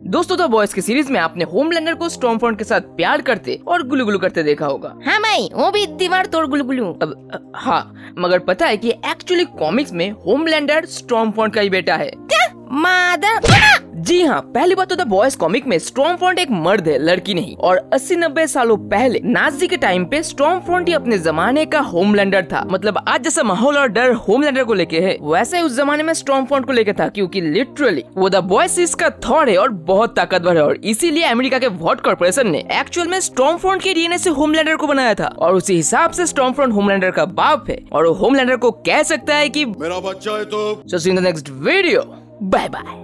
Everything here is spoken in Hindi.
दोस्तों तो बॉयज की सीरीज में आपने होमलैंडर को स्टॉम्फोर्ड के साथ प्यार करते और गुलू गुलू करते देखा होगा हाँ भाई वो भी दीवार तोड़ गुलू गुलू अब हाँ मगर पता है कि एक्चुअली कॉमिक्स में होमलैंडर स्टॉम्फोर्ड का ही बेटा है क्या मादर जी हाँ पहली बात तो द बॉयज कॉमिक में स्ट्रॉन्ग फ्रंट एक मर्द है लड़की नहीं और 80-90 सालों पहले नाजी के टाइम पे स्ट्रॉन्ग फ्रंट ही अपने जमाने का होमलैंडर था मतलब आज जैसा माहौल और डर होमलैंडर को लेके है वैसे ही उस जमाने में स्ट्रॉन्ग फ्रंट को लेके था क्योंकि लिटरली वो द बॉयज इसका थॉर है और बहुत ताकतवर है और इसीलिए अमेरिका के वॉट कॉर्पोरेशन ने एक्चुअल में स्ट्रॉन्ग फ्रंट के डीएनए से होमलैंडर को बनाया था और उसी हिसाब से स्ट्रॉन्ग फ्रंट होमलैंडर का बाप है और होमलैंडर को कह सकता है की मेरा बच्चा है तो नेक्स्ट वीडियो बाय बाय